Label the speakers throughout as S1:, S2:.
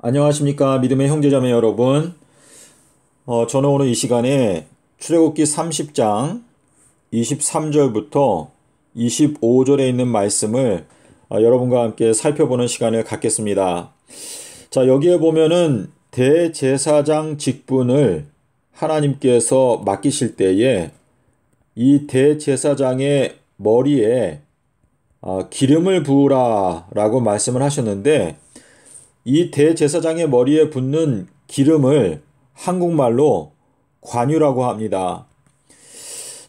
S1: 안녕하십니까 믿음의 형제자매 여러분 어, 저는 오늘 이 시간에 출애굽기 30장 23절부터 25절에 있는 말씀을 어, 여러분과 함께 살펴보는 시간을 갖겠습니다 자 여기에 보면은 대제사장 직분을 하나님께서 맡기실 때에 이 대제사장의 머리에 어, 기름을 부으라 라고 말씀을 하셨는데 이 대제사장의 머리에 붙는 기름을 한국말로 관유라고 합니다.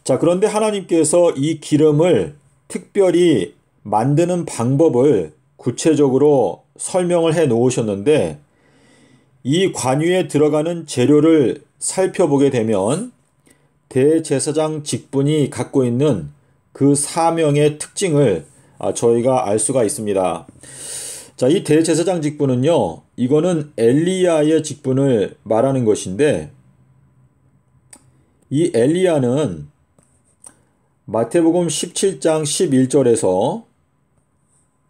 S1: 자, 그런데 하나님께서 이 기름을 특별히 만드는 방법을 구체적으로 설명을 해 놓으셨는데 이 관유에 들어가는 재료를 살펴보게 되면 대제사장 직분이 갖고 있는 그 사명의 특징을 아, 저희가 알 수가 있습니다. 자, 이 대제사장 직분은요, 이거는 엘리야의 직분을 말하는 것인데, 이 엘리야는 마태복음 17장 11절에서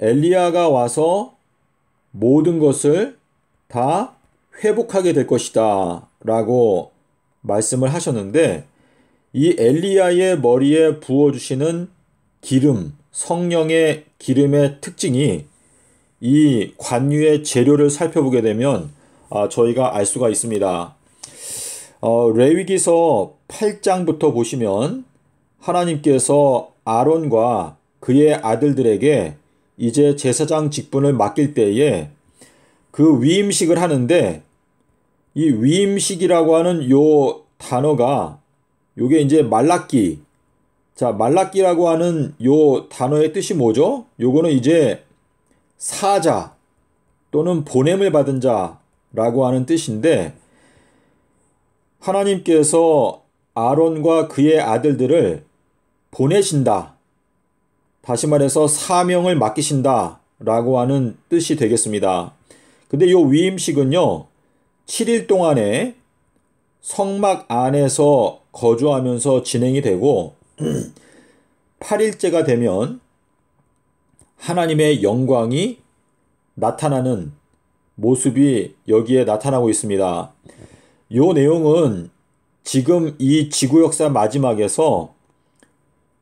S1: 엘리야가 와서 모든 것을 다 회복하게 될 것이다 라고 말씀을 하셨는데 이 엘리야의 머리에 부어주시는 기름, 성령의 기름의 특징이 이 관유의 재료를 살펴보게 되면 아, 저희가 알 수가 있습니다. 어, 레위기서 8장부터 보시면 하나님께서 아론과 그의 아들들에게 이제 제사장 직분을 맡길 때에 그 위임식을 하는데 이 위임식이라고 하는 요 단어가 요게 이제 말락기 자 말락기라고 하는 요 단어의 뜻이 뭐죠? 요거는 이제 사자 또는 보냄을 받은 자라고 하는 뜻인데 하나님께서 아론과 그의 아들들을 보내신다. 다시 말해서 사명을 맡기신다. 라고 하는 뜻이 되겠습니다. 근데 요 위임식은요, 7일 동안에 성막 안에서 거주하면서 진행이 되고, 8일째가 되면 하나님의 영광이 나타나는 모습이 여기에 나타나고 있습니다. 요 내용은 지금 이 지구 역사 마지막에서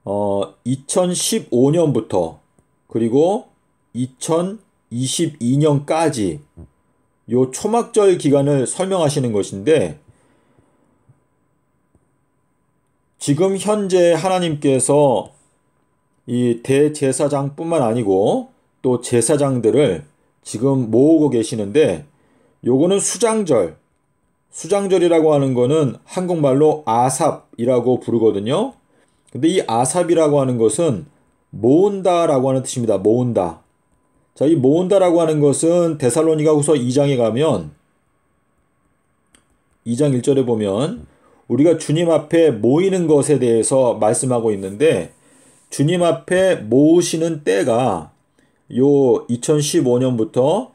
S1: 어 2015년부터 그리고 2022년까지 요 초막절 기간을 설명하시는 것인데 지금 현재 하나님께서 이 대제사장뿐만 아니고 또 제사장들을 지금 모으고 계시는데 요거는 수장절. 수장절이라고 하는 거는 한국말로 아삽이라고 부르거든요. 근데 이 아삽이라고 하는 것은 모은다라고 하는 뜻입니다. 모은다. 자, 이 모은다라고 하는 것은 데살로니가 후서 2장에 가면 2장 1절에 보면 우리가 주님 앞에 모이는 것에 대해서 말씀하고 있는데 주님 앞에 모으시는 때가 요 2015년부터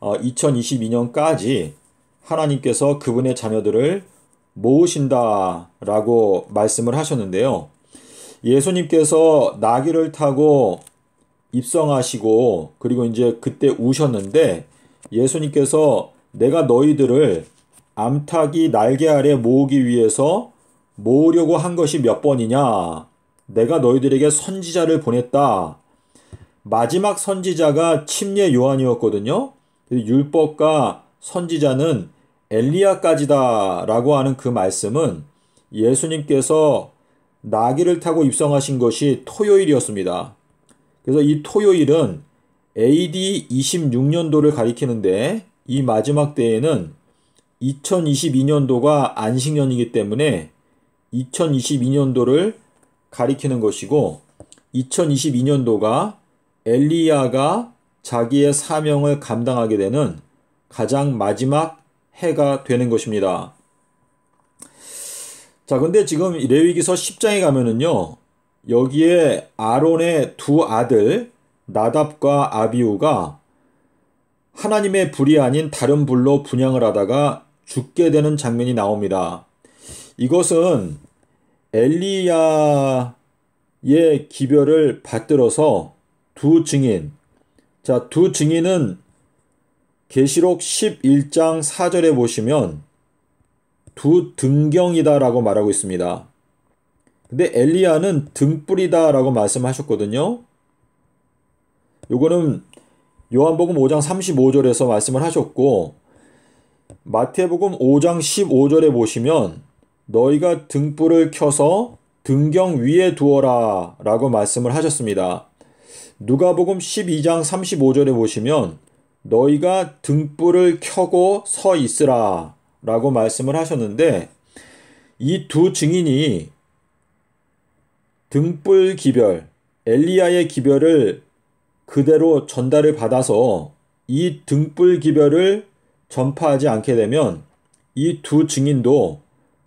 S1: 2022년까지 어, 하나님께서 그분의 자녀들을 모으신다라고 말씀을 하셨는데요. 예수님께서 나귀를 타고 입성하시고 그리고 이제 그때 우셨는데 예수님께서 내가 너희들을 암탉이 날개 아래 모으기 위해서 모으려고 한 것이 몇 번이냐 내가 너희들에게 선지자를 보냈다. 마지막 선지자가 침례 요한이었거든요. 율법과 선지자는 엘리야까지다라고 하는 그 말씀은 예수님께서 나귀를 타고 입성하신 것이 토요일이었습니다. 그래서 이 토요일은 AD 26년도를 가리키는데 이 마지막 때에는 2022년도가 안식년이기 때문에 2022년도를 가리키는 것이고 2022년도가 엘리야가 자기의 사명을 감당하게 되는 가장 마지막 해가 되는 것입니다. 자, 근데 지금 레위기서 10장에 가면은요. 여기에 아론의 두 아들 나답과 아비우가 하나님의 불이 아닌 다른 불로 분양을 하다가 죽게 되는 장면이 나옵니다. 이것은 엘리야의 기별을 받들어서 두 증인 자, 두 증인은 계시록 11장 4절에 보시면 두 등경이다라고 말하고 있습니다. 근데 엘리야는 등불이다라고 말씀하셨거든요. 요거는 요한복음 5장 35절에서 말씀을 하셨고 마태복음 5장 15절에 보시면 너희가 등불을 켜서 등경 위에 두어라 라고 말씀을 하셨습니다. 누가복음 12장 35절에 보시면 너희가 등불을 켜고 서 있으라 라고 말씀을 하셨는데 이 두 증인이 등불 기별, 엘리야의 기별을 그대로 전달을 받아서 이 등불 기별을 전파하지 않게 되면 이 두 증인도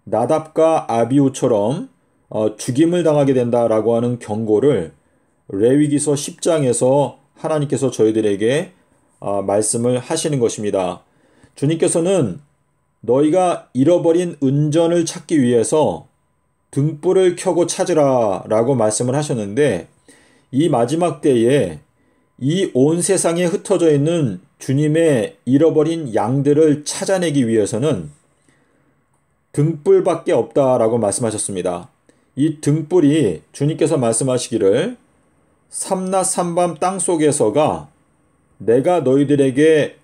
S1: 나답과 아비우처럼 어, 죽임을 당하게 된다라고 하는 경고를 레위기서 10장에서 하나님께서 저희들에게 아, 말씀을 하시는 것입니다. 주님께서는 너희가 잃어버린 은전을 찾기 위해서 등불을 켜고 찾으라 라고 말씀을 하셨는데 이 마지막 때에 이 온 세상에 흩어져 있는 주님의 잃어버린 양들을 찾아내기 위해서는 등불밖에 없다라고 말씀하셨습니다. 이 등불이 주님께서 말씀하시기를 삼낮 삼밤 땅 속에서가 내가 너희들에게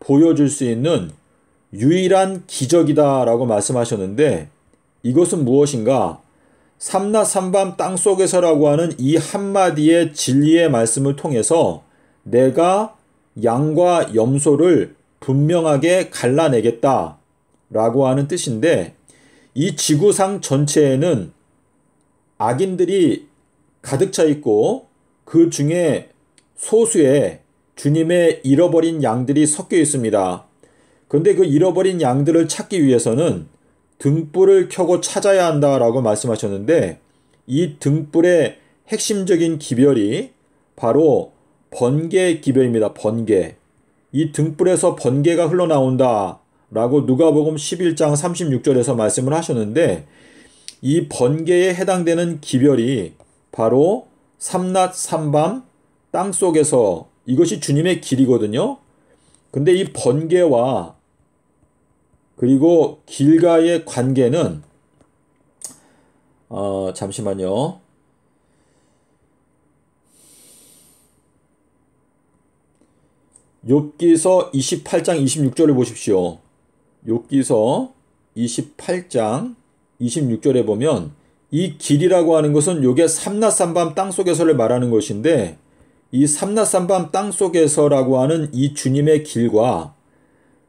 S1: 보여줄 수 있는 유일한 기적이다라고 말씀하셨는데 이것은 무엇인가? 삼낮 삼밤 땅 속에서라고 하는 이 한마디의 진리의 말씀을 통해서 내가 양과 염소를 분명하게 갈라내겠다. 라고 하는 뜻인데 이 지구상 전체에는 악인들이 가득 차 있고 그 중에 소수의 주님의 잃어버린 양들이 섞여 있습니다. 그런데그 잃어버린 양들을 찾기 위해서는 등불을 켜고 찾아야 한다라고 말씀하셨는데 이 등불의 핵심적인 기별이 바로 번개 기별입니다. 번개. 이 등불에서 번개가 흘러나온다 라고 누가복음 11장 36절에서 말씀을 하셨는데 이 번개에 해당되는 기별이 바로 삼낮 삼밤 땅 속에서 이것이 주님의 길이거든요. 근데 이 번개와 그리고 길과의 관계는 어, 잠시만요. 욥기서 28장 26절을 보십시오. 욥기서 28장 26절에 보면 이 길이라고 하는 것은 요게 삼낮삼밤 땅속에서를 말하는 것인데 이 삼낮삼밤 땅속에서라고 하는 이 주님의 길과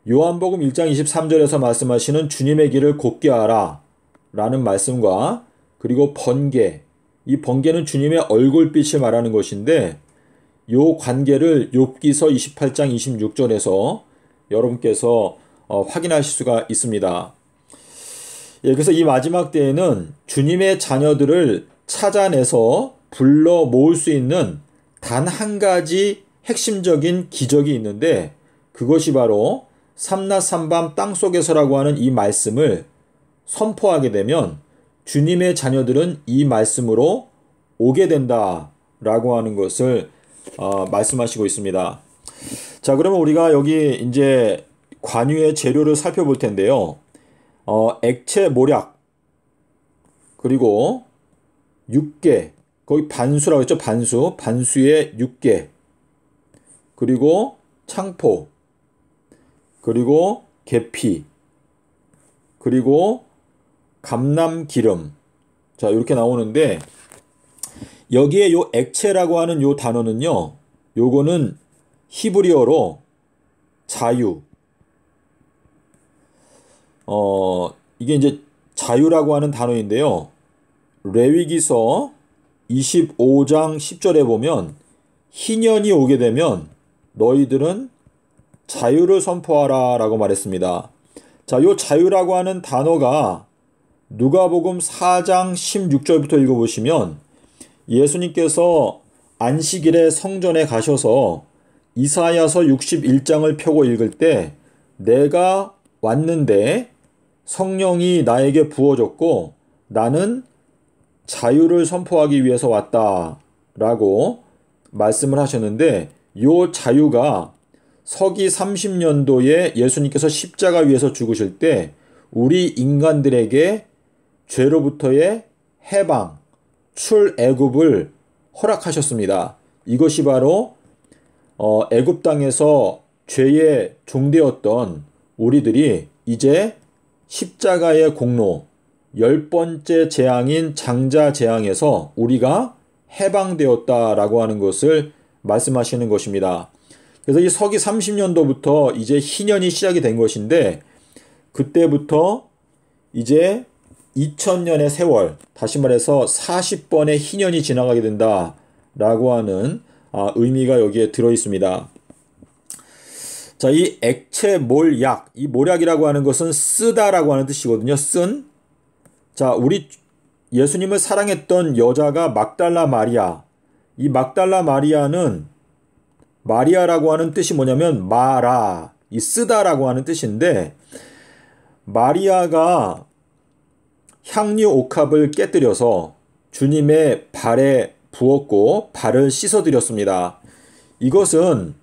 S1: 요한복음 1장 23절에서 말씀하시는 주님의 길을 곱게 하라 라는 말씀과 그리고 번개 이 번개는 주님의 얼굴빛이 말하는 것인데 요 관계를 욥기서 28장 26절에서 여러분께서 어, 확인하실 수가 있습니다. 예, 그래서 이 마지막 때에는 주님의 자녀들을 찾아내서 불러 모을 수 있는 단 한 가지 핵심적인 기적이 있는데 그것이 바로 삼낮삼밤 땅속에서라고 하는 이 말씀을 선포하게 되면 주님의 자녀들은 이 말씀으로 오게 된다라고 하는 것을 어, 말씀하시고 있습니다. 자, 그러면 우리가 여기 이제 관유의 재료를 살펴볼 텐데요. 어, 액체 모략 그리고 육개 거기 반수라고 했죠. 반수. 반수의 육개 그리고 창포 그리고 계피 그리고 감남 기름 자 이렇게 나오는데 여기에 요 액체라고 하는 요 단어는요 요거는 히브리어로 자유 어, 이게 이제 자유라고 하는 단어인데요. 레위기서 25장 10절에 보면 희년이 오게 되면 너희들은 자유를 선포하라 라고 말했습니다. 자, 요 자유라고 하는 단어가 누가복음 4장 16절부터 읽어보시면 예수님께서 안식일에 성전에 가셔서 이사야서 61장을 펴고 읽을 때 내가 왔는데 성령이 나에게 부어졌고 나는 자유를 선포하기 위해서 왔다. 라고 말씀을 하셨는데 이 자유가 서기 30년도에 예수님께서 십자가 위에서 죽으실 때 우리 인간들에게 죄로부터의 해방, 출애굽을 허락하셨습니다. 이것이 바로 어, 애굽 땅에서 죄의 종되었던 우리들이 이제 십자가의 공로, 열 번째 재앙인 장자 재앙에서 우리가 해방되었다라고 하는 것을 말씀하시는 것입니다. 그래서 이 서기 30년도부터 이제 희년이 시작이 된 것인데 그때부터 이제 2000년의 세월, 다시 말해서 40번의 희년이 지나가게 된다라고 하는 아, 의미가 여기에 들어 있습니다. 자, 이 액체 몰약, 이 몰약이라고 하는 것은 쓰다라고 하는 뜻이거든요. 쓴. 자, 우리 예수님을 사랑했던 여자가 막달라 마리아. 이 막달라 마리아는 마리아라고 하는 뜻이 뭐냐면 마라, 이 쓰다라고 하는 뜻인데 마리아가 향유 옥합을 깨뜨려서 주님의 발에 부었고 발을 씻어 드렸습니다. 이것은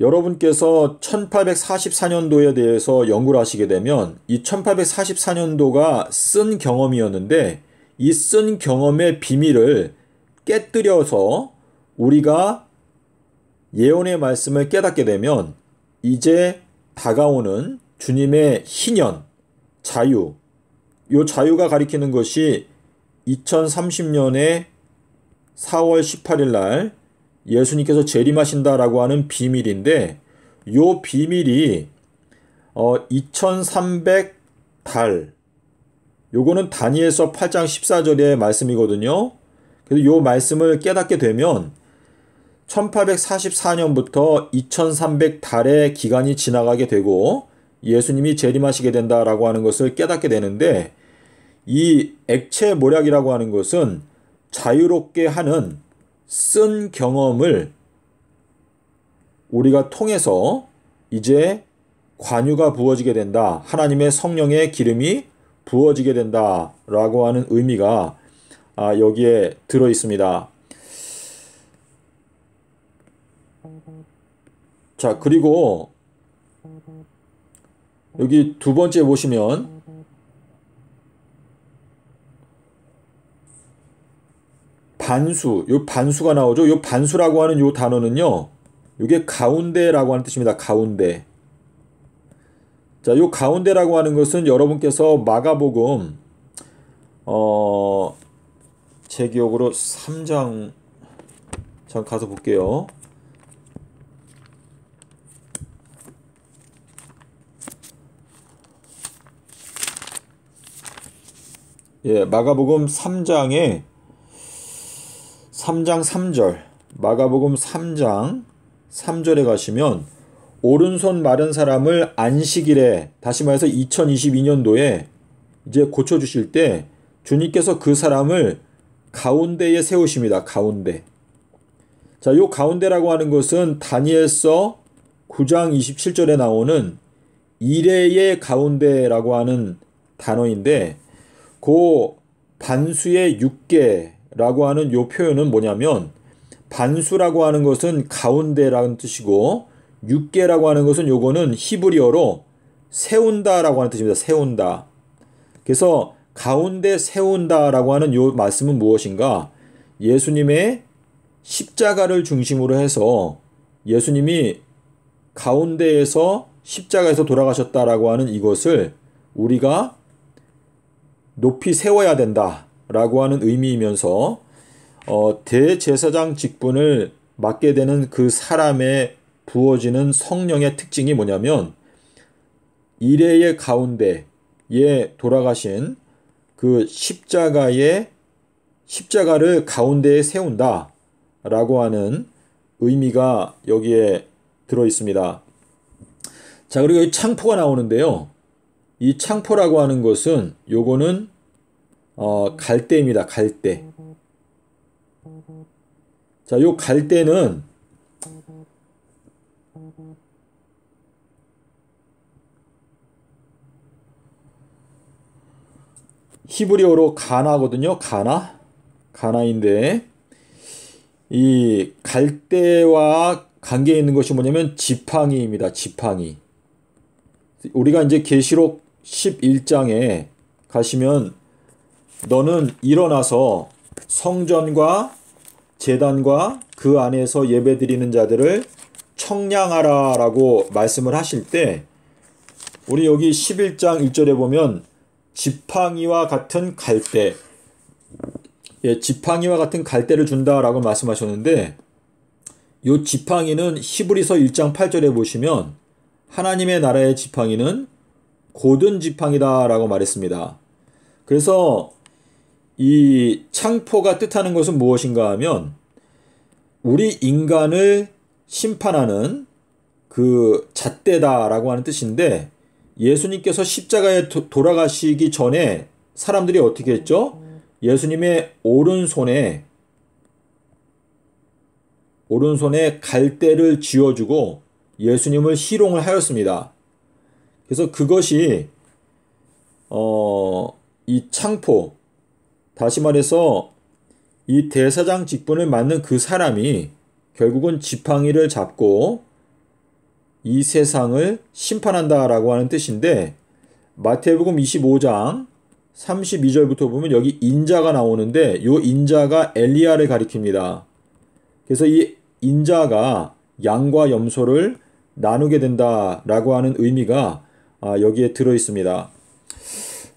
S1: 여러분께서 1844년도에 대해서 연구를 하시게 되면 이 1844년도가 쓴 경험이었는데 이 쓴 경험의 비밀을 깨뜨려서 우리가 예언의 말씀을 깨닫게 되면 이제 다가오는 주님의 희년, 자유, 요 자유가 가리키는 것이 2 0 3 0년에 4월 18일 날 예수님께서 재림하신다라고 하는 비밀인데 요 비밀이 어 2300달 요거는 다니엘서 8장 14절의 말씀이거든요. 그래서 요 말씀을 깨닫게 되면 1844년부터 2300달의 기간이 지나가게 되고 예수님이 재림하시게 된다라고 하는 것을 깨닫게 되는데 이 액체 모략이라고 하는 것은 자유롭게 하는 쓴 경험을 우리가 통해서 이제 관유가 부어지게 된다. 하나님의 성령의 기름이 부어지게 된다. 라고 하는 의미가 아, 여기에 들어 있습니다. 자, 그리고 여기 두 번째 보시면 반수, 요 반수가 나오죠. 요 반수라고 하는 요 단어는요. 요게 가운데라고 하는 뜻입니다. 가운데. 자, 요 가운데라고 하는 것은 여러분께서 마가복음 어, 제 기억으로 3장 잠 가서 볼게요. 예, 마가복음 3장에 3장 3절 마가복음 3장 3절에 가시면 오른손 마른 사람을 안식일에 다시 말해서 2022년도에 이제 고쳐 주실 때 주님께서 그 사람을 가운데에 세우십니다. 가운데. 자, 요 가운데라고 하는 것은 다니엘서 9장 27절에 나오는 이레의 가운데라고 하는 단어인데 고 그 반수의 6개 라고 하는 요 표현은 뭐냐면 반수라고 하는 것은 가운데라는 뜻이고 육계라고 하는 것은 요거는 히브리어로 세운다라고 하는 뜻입니다. 세운다. 그래서 가운데 세운다라고 하는 요 말씀은 무엇인가? 예수님의 십자가를 중심으로 해서 예수님이 가운데에서 십자가에서 돌아가셨다라고 하는 이것을 우리가 높이 세워야 된다. 라고 하는 의미이면서 어, 대제사장 직분을 맡게 되는 그 사람의 부어지는 성령의 특징이 뭐냐면 이레의 가운데에 돌아가신 그 십자가의 십자가를 가운데에 세운다 라고 하는 의미가 여기에 들어 있습니다. 자, 그리고 이 창포가 나오는데요. 이 창포라고 하는 것은 요거는 어, 갈대입니다. 갈대. 자, 요 갈대는 히브리어로 가나거든요. 가나. 가나인데 이 갈대와 관계 있는 것이 뭐냐면 지팡이입니다. 지팡이. 우리가 이제 계시록 11장에 가시면 너는 일어나서 성전과 재단과 그 안에서 예배드리는 자들을 청량하라라고 말씀을 하실 때 우리 여기 11장 1절에 보면 지팡이와 같은 갈대 예, 지팡이와 같은 갈대를 준다라고 말씀하셨는데 요 지팡이는 히브리서 1장 8절에 보시면 하나님의 나라의 지팡이는 고든 지팡이다라고 말했습니다. 그래서 이 창포가 뜻하는 것은 무엇인가 하면 우리 인간을 심판하는 그 잣대다라고 하는 뜻인데 예수님께서 십자가에 도, 돌아가시기 전에 사람들이 어떻게 했죠? 예수님의 오른손에 오른손에 갈대를 쥐어주고 예수님을 희롱을 하였습니다. 그래서 그것이 어, 이 창포 다시 말해서 이 대사장 직분을 맡는 그 사람이 결국은 지팡이를 잡고 이 세상을 심판한다라고 하는 뜻인데 마태복음 25장 32절부터 보면 여기 인자가 나오는데 요 인자가 엘리야를 가리킵니다. 그래서 이 인자가 양과 염소를 나누게 된다라고 하는 의미가 아, 여기에 들어 있습니다.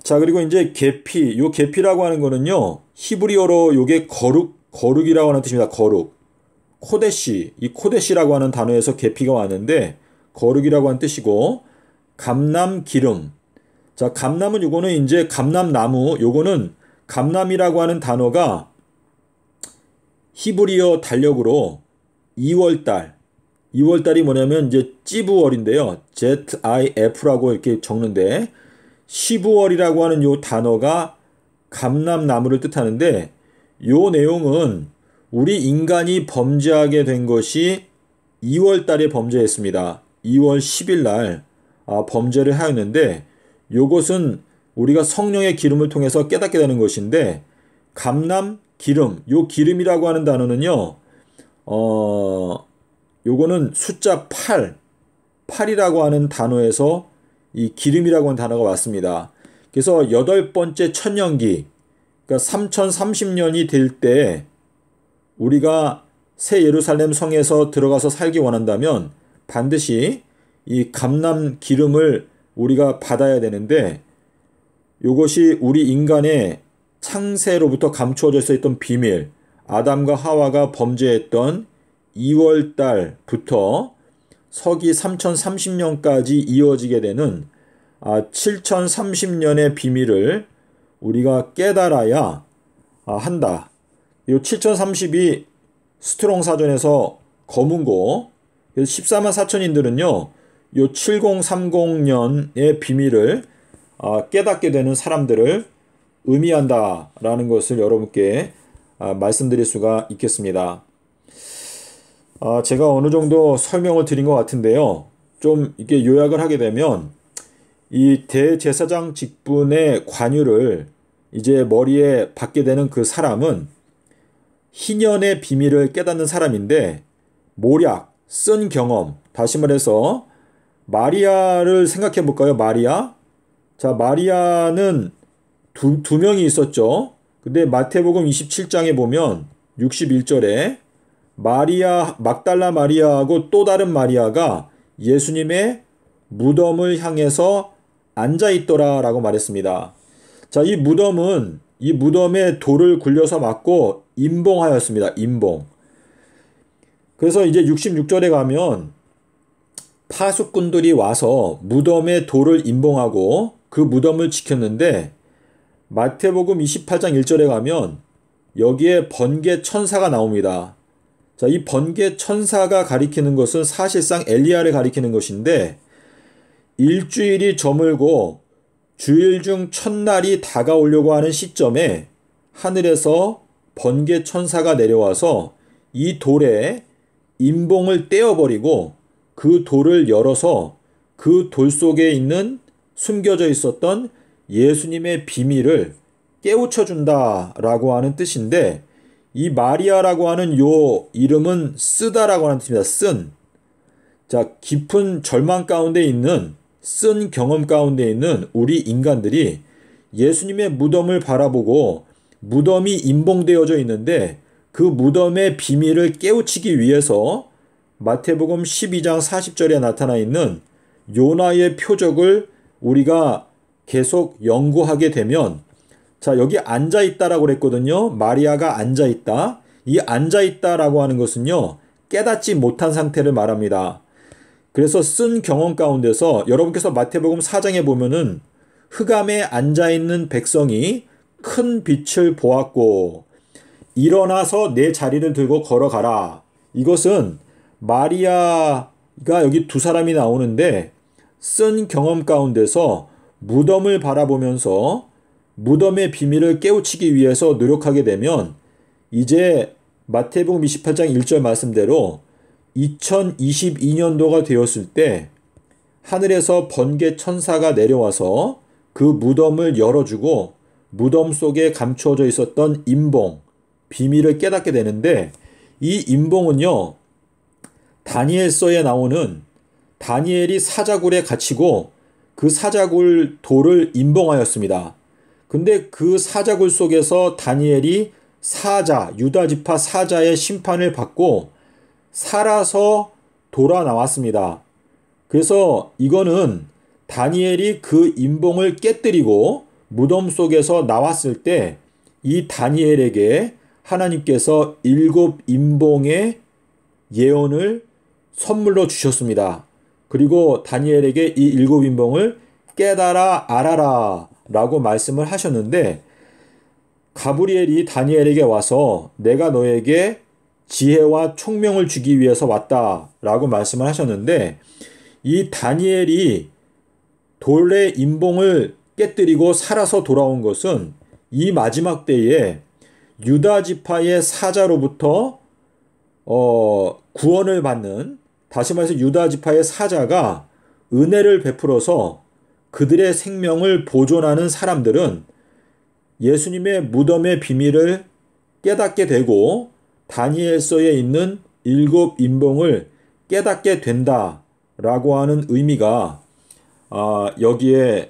S1: 자, 그리고 이제 계피. 요 계피라고 하는 거는요. 히브리어로 요게 거룩, 거룩이라고 하는 뜻입니다. 거룩. 코데시. 이 코데시라고 하는 단어에서 계피가 왔는데 거룩이라고 하는 뜻이고 감남 기름. 자, 감남은 요거는 이제 감남나무. 요거는 감남이라고 하는 단어가 히브리어 달력으로 2월달 2월달이 뭐냐면 이제 찌부월인데요. ZIF라고 이렇게 적는데 시부월이라고 하는 요 단어가 감람나무를 뜻하는데 요 내용은 우리 인간이 범죄하게 된 것이 2월 달에 범죄했습니다. 2월 10일 날 아, 범죄를 하였는데 요것은 우리가 성령의 기름을 통해서 깨닫게 되는 것인데 감람 기름 요 기름이라고 하는 단어는요. 어 요거는 숫자 8 8이라고 하는 단어에서 이 기름이라고 하는 단어가 왔습니다. 그래서 여덟 번째 천년기, 그러니까 3030년이 될 때 우리가 새 예루살렘 성에서 들어가서 살기 원한다면 반드시 이 감람 기름을 우리가 받아야 되는데 이것이 우리 인간의 창세로부터 감추어져 있던 비밀, 아담과 하와가 범죄했던 2월 달부터 서기 3030년까지 이어지게 되는 아, 7030년의 비밀을 우리가 깨달아야 아, 한다. 이 7030이 스트롱 사전에서 검은고 14만 4천인들은요. 이 7030년의 비밀을 아, 깨닫게 되는 사람들을 의미한다라는 것을 여러분께 아, 말씀드릴 수가 있겠습니다. 아, 제가 어느 정도 설명을 드린 것 같은데요. 좀 이게 렇 요약을 하게 되면 이 대제사장 직분의 관유를 이제 머리에 받게 되는 그 사람은 희년의 비밀을 깨닫는 사람인데 모략, 쓴 경험, 다시 말해서 마리아를 생각해 볼까요? 마리아. 자, 마리아는 두, 두 명이 있었죠. 근데 마태복음 27장에 보면 61절에 마리아 막달라 마리아하고 또 다른 마리아가 예수님의 무덤을 향해서 앉아 있더라라고 말했습니다. 자, 이 무덤은 이 무덤에 돌을 굴려서 막고 임봉하였습니다. 임봉. 그래서 이제 66절에 가면 파수꾼들이 와서 무덤에 돌을 임봉하고 그 무덤을 지켰는데 마태복음 28장 1절에 가면 여기에 번개 천사가 나옵니다. 자, 이 번개 천사가 가리키는 것은 사실상 엘리야를 가리키는 것인데 일주일이 저물고 주일 중 첫날이 다가오려고 하는 시점에 하늘에서 번개 천사가 내려와서 이 돌에 임봉을 떼어버리고 그 돌을 열어서 그 돌 속에 있는 숨겨져 있었던 예수님의 비밀을 깨우쳐 준다라고 하는 뜻인데 이 마리아라고 하는 요 이름은 쓰다라고 하는 뜻입니다. 쓴. 자, 깊은 절망 가운데 있는 쓴 경험 가운데 있는 우리 인간들이 예수님의 무덤을 바라보고 무덤이 임봉되어져 있는데 그 무덤의 비밀을 깨우치기 위해서 마태복음 12장 40절에 나타나 있는 요나의 표적을 우리가 계속 연구하게 되면 자, 여기 앉아 있다라고 그랬거든요. 마리아가 앉아 있다. 이 앉아 있다라고 하는 것은요. 깨닫지 못한 상태를 말합니다. 그래서 쓴 경험 가운데서 여러분께서 마태복음 4장에 보면은 흑암에 앉아 있는 백성이 큰 빛을 보았고 일어나서 내 자리를 들고 걸어가라. 이것은 마리아가 여기 두 사람이 나오는데 쓴 경험 가운데서 무덤을 바라보면서 무덤의 비밀을 깨우치기 위해서 노력하게 되면 이제 마태복 28장 1절 말씀대로 2022년도가 되었을 때 하늘에서 번개 천사가 내려와서 그 무덤을 열어주고 무덤 속에 감추어져 있었던 임봉, 비밀을 깨닫게 되는데 이 임봉은요, 다니엘서에 나오는 다니엘이 사자굴에 갇히고 그 사자굴 돌을 임봉하였습니다. 근데 그 사자굴 속에서 다니엘이 사자, 유다지파 사자의 심판을 받고 살아서 돌아 나왔습니다. 그래서 이거는 다니엘이 그 임봉을 깨뜨리고 무덤 속에서 나왔을 때 이 다니엘에게 하나님께서 일곱 임봉의 예언을 선물로 주셨습니다. 그리고 다니엘에게 이 일곱 임봉을 깨달아 알아라. 라고 말씀을 하셨는데 가브리엘이 다니엘에게 와서 내가 너에게 지혜와 총명을 주기 위해서 왔다 라고 말씀을 하셨는데 이 다니엘이 돌의 임봉을 깨뜨리고 살아서 돌아온 것은 이 마지막 때에 유다 지파의 사자로부터 어, 구원을 받는 다시 말해서 유다 지파의 사자가 은혜를 베풀어서 그들의 생명을 보존하는 사람들은 예수님의 무덤의 비밀을 깨닫게 되고 다니엘서에 있는 일곱 인봉을 깨닫게 된다라고 하는 의미가 아, 여기에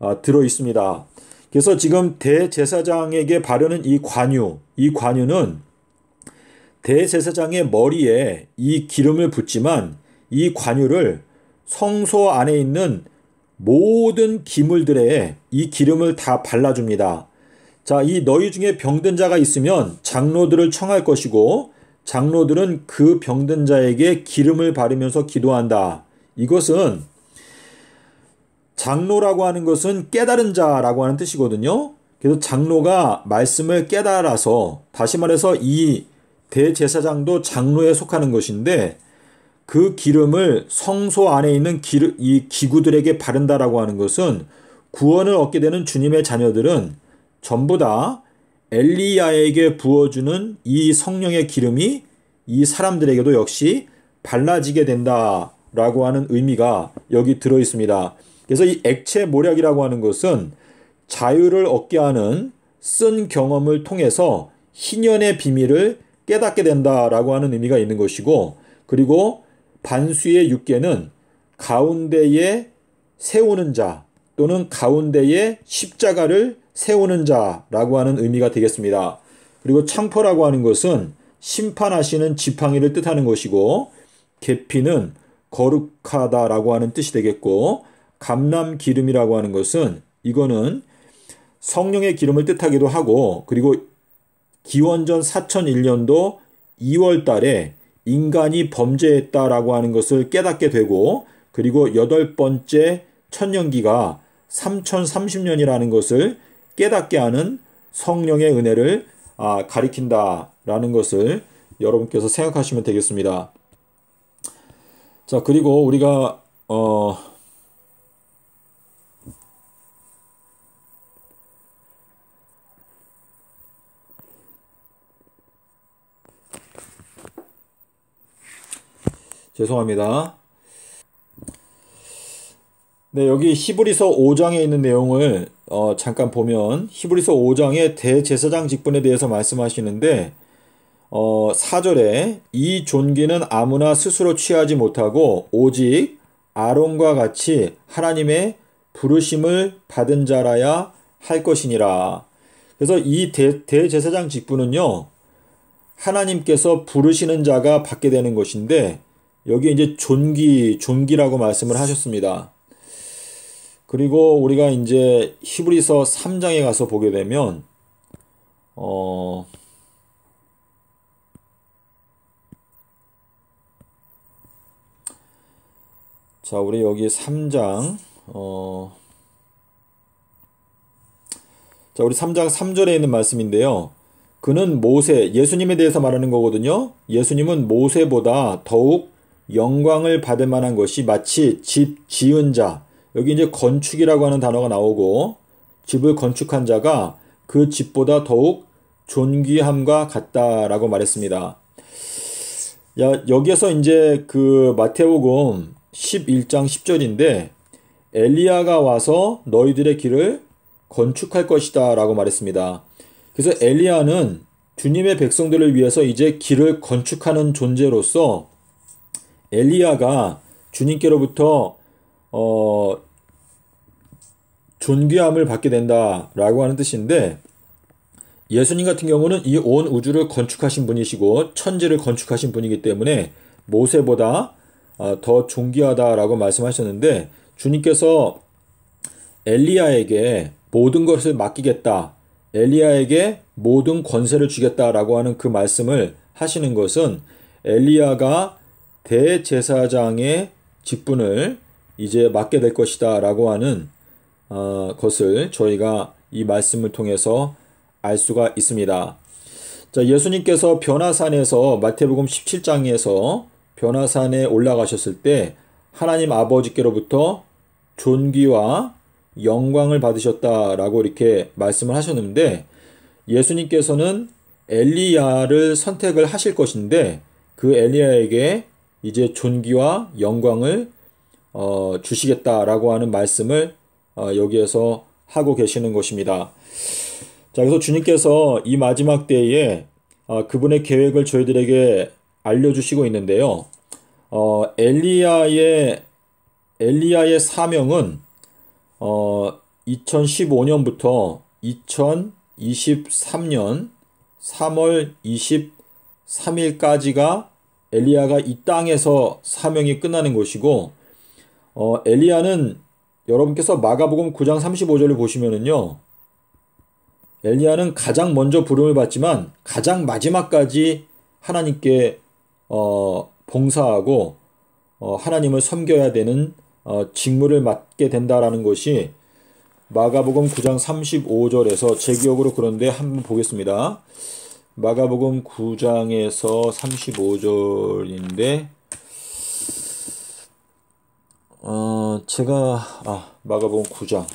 S1: 아, 들어 있습니다. 그래서 지금 대제사장에게 바르는 이 관유, 이 관유는 대제사장의 머리에 이 기름을 붓지만 이 관유를 성소 안에 있는 모든 기물들에 이 기름을 다 발라줍니다. 자, 이 너희 중에 병든 자가 있으면 장로들을 청할 것이고 장로들은 그 병든 자에게 기름을 바르면서 기도한다. 이것은 장로라고 하는 것은 깨달은 자라고 하는 뜻이거든요. 그래서 장로가 말씀을 깨달아서 다시 말해서 이 대제사장도 장로에 속하는 것인데 그 기름을 성소 안에 있는 기르, 이 기구들에게 바른다라고 하는 것은 구원을 얻게 되는 주님의 자녀들은 전부 다 엘리야에게 부어주는 이 성령의 기름이 이 사람들에게도 역시 발라지게 된다라고 하는 의미가 여기 들어 있습니다. 그래서 이 액체 모략이라고 하는 것은 자유를 얻게 하는 쓴 경험을 통해서 희년의 비밀을 깨닫게 된다라고 하는 의미가 있는 것이고 그리고 반수의 육계는 가운데에 세우는 자 또는 가운데에 십자가를 세우는 자라고 하는 의미가 되겠습니다. 그리고 창포라고 하는 것은 심판하시는 지팡이를 뜻하는 것이고 계피는 거룩하다라고 하는 뜻이 되겠고 감람 기름이라고 하는 것은 이거는 성령의 기름을 뜻하기도 하고 그리고 기원전 4001년도 2월 달에 인간이 범죄했다라고 하는 것을 깨닫게 되고 그리고 여덟 번째 천년기가 3030년이라는 것을 깨닫게 하는 성령의 은혜를 아, 가리킨다라는 것을 여러분께서 생각하시면 되겠습니다. 자, 그리고 우리가 어 죄송합니다. 네, 여기 히브리서 5장에 있는 내용을 어, 잠깐 보면 히브리서 5장의 대제사장 직분에 대해서 말씀하시는데 어, 4절에 이 존귀는 아무나 스스로 취하지 못하고 오직 아론과 같이 하나님의 부르심을 받은 자라야 할 것이니라. 그래서 이 대, 대제사장 직분은요. 하나님께서 부르시는 자가 받게 되는 것인데 여기 이제 존귀, 존귀라고 말씀을 하셨습니다. 그리고 우리가 이제 히브리서 3장에 가서 보게 되면 어 자, 우리 여기 3장 어 자, 우리 3장 3절에 있는 말씀인데요. 그는 모세, 예수님에 대해서 말하는 거거든요. 예수님은 모세보다 더욱 영광을 받을 만한 것이 마치 집 지은 자, 여기 이제 건축이라고 하는 단어가 나오고 집을 건축한 자가 그 집보다 더욱 존귀함과 같다라고 말했습니다. 야, 여기에서 이제 그 마태복음 11장 10절인데 엘리야가 와서 너희들의 길을 건축할 것이다라고 말했습니다. 그래서 엘리야는 주님의 백성들을 위해서 이제 길을 건축하는 존재로서 엘리야가 주님께로부터 어, 존귀함을 받게 된다라고 하는 뜻인데 예수님 같은 경우는 이 온 우주를 건축하신 분이시고 천지를 건축하신 분이기 때문에 모세보다 어, 더 존귀하다라고 말씀하셨는데 주님께서 엘리야에게 모든 것을 맡기겠다. 엘리야에게 모든 권세를 주겠다라고 하는 그 말씀을 하시는 것은 엘리야가 대제사장의 직분을 이제 맡게 될 것이다 라고 하는 어, 것을 저희가 이 말씀을 통해서 알 수가 있습니다. 자, 예수님께서 변화산에서 마태복음 17장에서 변화산에 올라가셨을 때 하나님 아버지께로부터 존귀와 영광을 받으셨다라고 이렇게 말씀을 하셨는데 예수님께서는 엘리야를 선택을 하실 것인데 그 엘리야에게 이제 존귀와 영광을 어, 주시겠다라고 하는 말씀을 어, 여기에서 하고 계시는 것입니다. 자, 그래서 주님께서 이 마지막 때에 어, 그분의 계획을 저희들에게 알려주시고 있는데요. 어, 엘리야의 엘리야의 사명은 어, 2015년부터 2023년 3월 23일까지가 엘리야가 이 땅에서 사명이 끝나는 것이고 어, 엘리야는 여러분께서 마가복음 9장 35절을 보시면은요. 엘리야는 가장 먼저 부름을 받지만 가장 마지막까지 하나님께 어, 봉사하고 어, 하나님을 섬겨야 되는 어, 직무를 맡게 된다라는 것이 마가복음 9장 35절에서 제 기억으로 그런데 한번 보겠습니다. 마가복음 9장에서 35절인데 어, 제가 아, 마가복음 9장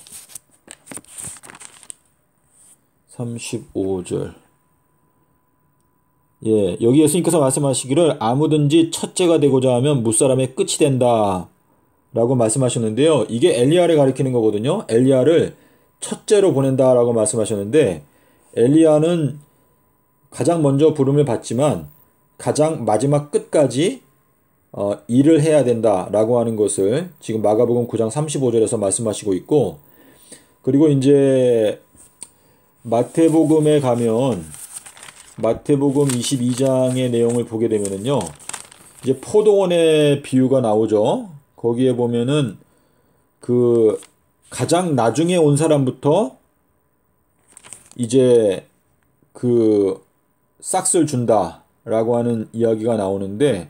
S1: 35절 예, 여기 예수님께서 말씀하시기를 아무든지 첫째가 되고자 하면 무사람의 끝이 된다 라고 말씀하셨는데요. 이게 엘리야를 가리키는 거거든요. 엘리야를 첫째로 보낸다라고 말씀하셨는데 엘리야는 가장 먼저 부름을 받지만 가장 마지막 끝까지 어, 일을 해야 된다라고 하는 것을 지금 마가복음 9장 35절에서 말씀하시고 있고 그리고 이제 마태복음에 가면 마태복음 22장의 내용을 보게 되면은요. 이제 포도원의 비유가 나오죠. 거기에 보면은 그 가장 나중에 온 사람부터 이제 그 싹스를 준다라고 하는 이야기가 나오는데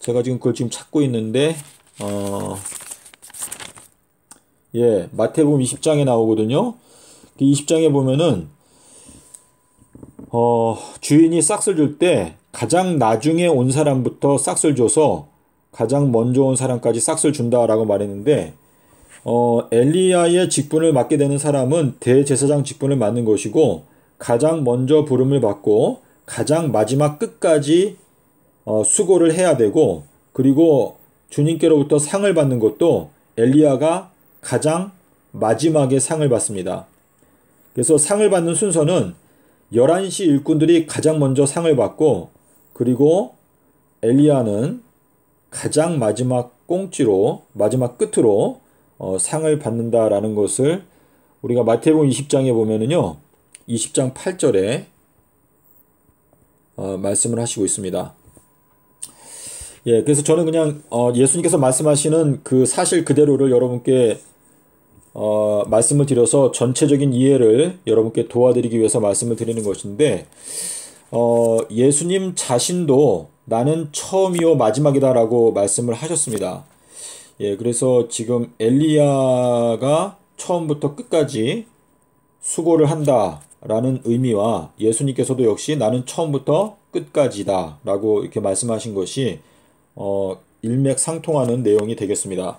S1: 제가 지금 그걸 지금 찾고 있는데 어, 예 마태복음 20장에 나오거든요. 20장에 그 보면은 어, 주인이 싹스를 줄때 가장 나중에 온 사람부터 싹스를 줘서 가장 먼저 온 사람까지 싹스를 준다라고 말했는데 어, 엘리야의 직분을 맡게 되는 사람은 대제사장 직분을 맡는 것이고 가장 먼저 부름을 받고 가장 마지막 끝까지 어, 수고를 해야 되고 그리고 주님께로부터 상을 받는 것도 엘리야가 가장 마지막에 상을 받습니다. 그래서 상을 받는 순서는 11시 일꾼들이 가장 먼저 상을 받고 그리고 엘리야는 가장 마지막 꽁치로 마지막 끝으로 어, 상을 받는다라는 것을 우리가 마태복음 20장에 보면은요. 20장 8절에 어, 말씀을 하시고 있습니다. 예, 그래서 저는 그냥 어, 예수님께서 말씀하시는 그 사실 그대로를 여러분께 어, 말씀을 드려서 전체적인 이해를 여러분께 도와드리기 위해서 말씀을 드리는 것인데 어, 예수님 자신도 나는 처음이요 마지막이다라고 말씀을 하셨습니다. 예, 그래서 지금 엘리야가 처음부터 끝까지 수고를 한다. 라는 의미와 예수님께서도 역시 나는 처음부터 끝까지다 라고 이렇게 말씀하신 것이 어, 일맥상통하는 내용이 되겠습니다.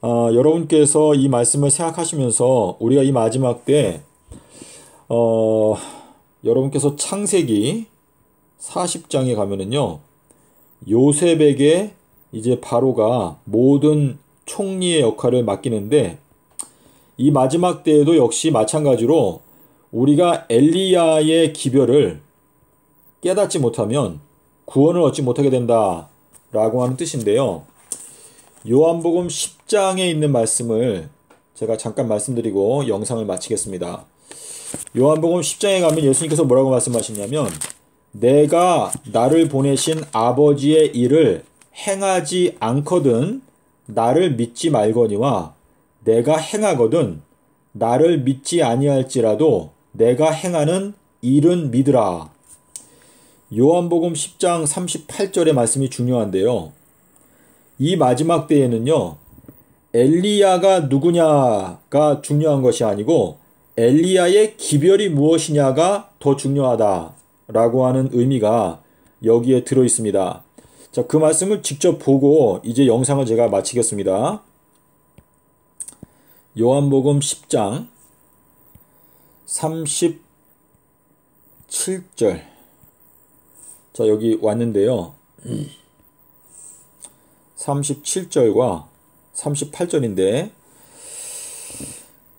S1: 아, 여러분께서 이 말씀을 생각하시면서 우리가 이 마지막 때 어, 여러분께서 창세기 40장에 가면은요. 요셉에게 이제 바로가 모든 총리의 역할을 맡기는데 이 마지막 때에도 역시 마찬가지로 우리가 엘리야의 기별을 깨닫지 못하면 구원을 얻지 못하게 된다. 라고 하는 뜻인데요. 요한복음 10장에 있는 말씀을 제가 잠깐 말씀드리고 영상을 마치겠습니다. 요한복음 10장에 가면 예수님께서 뭐라고 말씀하시냐면 내가 나를 보내신 아버지의 일을 행하지 않거든 나를 믿지 말거니와 내가 행하거든 나를 믿지 아니할지라도 내가 행하는 일은 믿으라. 요한복음 10장 38절의 말씀이 중요한데요. 이 마지막 때에는요. 엘리야가 누구냐가 중요한 것이 아니고 엘리야의 기별이 무엇이냐가 더 중요하다라고 하는 의미가 여기에 들어 있습니다. 자, 그 말씀을 직접 보고 이제 영상을 제가 마치겠습니다. 요한복음 10장 37절 자 여기 왔는데요. 37절과 38절인데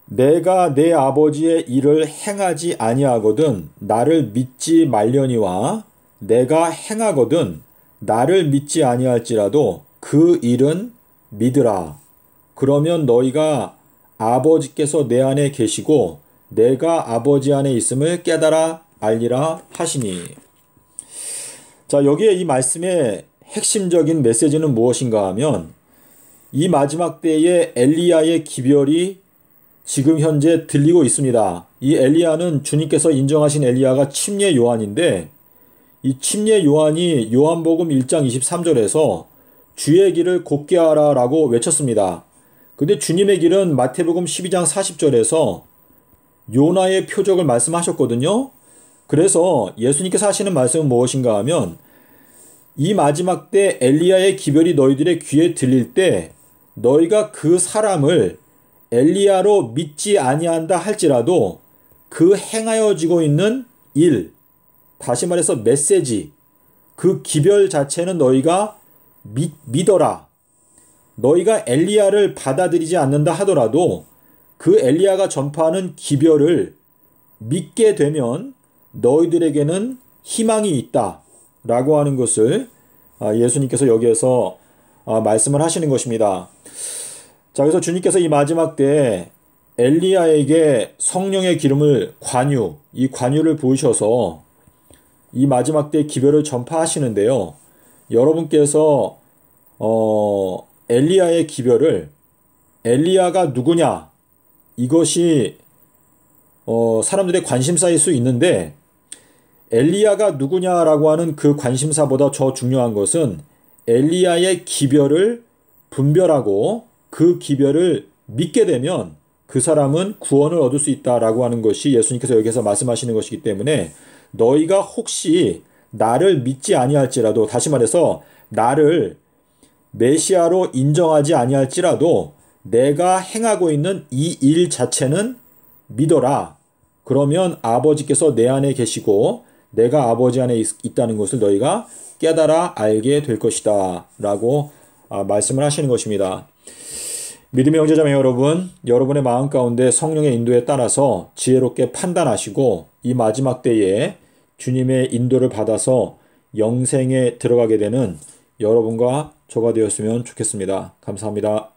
S1: 내가 내 아버지의 일을 행하지 아니하거든 나를 믿지 말려니와 내가 행하거든 나를 믿지 아니할지라도 그 일은 믿으라 그러면 너희가 아버지께서 내 안에 계시고 내가 아버지 안에 있음을 깨달아 알리라 하시니. 자, 여기에 이 말씀의 핵심적인 메시지는 무엇인가 하면 이 마지막 때에 엘리야의 기별이 지금 현재 들리고 있습니다. 이 엘리야는 주님께서 인정하신 엘리야가 침례 요한인데 이 침례 요한이 요한복음 1장 23절에서 주의 길을 곱게 하라라고 외쳤습니다. 근데 주님의 길은 마태복음 12장 40절에서 요나의 표적을 말씀하셨거든요. 그래서 예수님께서 하시는 말씀은 무엇인가 하면 이 마지막 때 엘리야의 기별이 너희들의 귀에 들릴 때 너희가 그 사람을 엘리야로 믿지 아니한다 할지라도 그 행하여지고 있는 일 다시 말해서 메시지 그 기별 자체는 너희가 믿, 믿어라 너희가 엘리야를 받아들이지 않는다 하더라도 그 엘리야가 전파하는 기별을 믿게 되면 너희들에게는 희망이 있다. 라고 하는 것을 아, 예수님께서 여기에서 아, 말씀을 하시는 것입니다. 자, 그래서 주님께서 이 마지막 때 엘리야에게 성령의 기름을 관유, 이 관유를 부으셔서 이 마지막 때 기별을 전파하시는데요. 여러분께서 어, 엘리야의 기별을 엘리야가 누구냐 이것이 어, 사람들의 관심사일 수 있는데 엘리야가 누구냐라고 하는 그 관심사보다 더 중요한 것은 엘리야의 기별을 분별하고 그 기별을 믿게 되면 그 사람은 구원을 얻을 수 있다라고 하는 것이 예수님께서 여기서 말씀하시는 것이기 때문에 너희가 혹시 나를 믿지 아니할지라도 다시 말해서 나를 메시아로 인정하지 아니할지라도 내가 행하고 있는 이 일 자체는 믿어라. 그러면 아버지께서 내 안에 계시고 내가 아버지 안에 있, 다는 것을 너희가 깨달아 알게 될 것이다. 라고 아, 말씀을 하시는 것입니다. 믿음의 형제자매 여러분, 여러분의 마음 가운데 성령의 인도에 따라서 지혜롭게 판단하시고 이 마지막 때에 주님의 인도를 받아서 영생에 들어가게 되는 여러분과 저가 되었으면 좋겠습니다. 감사합니다.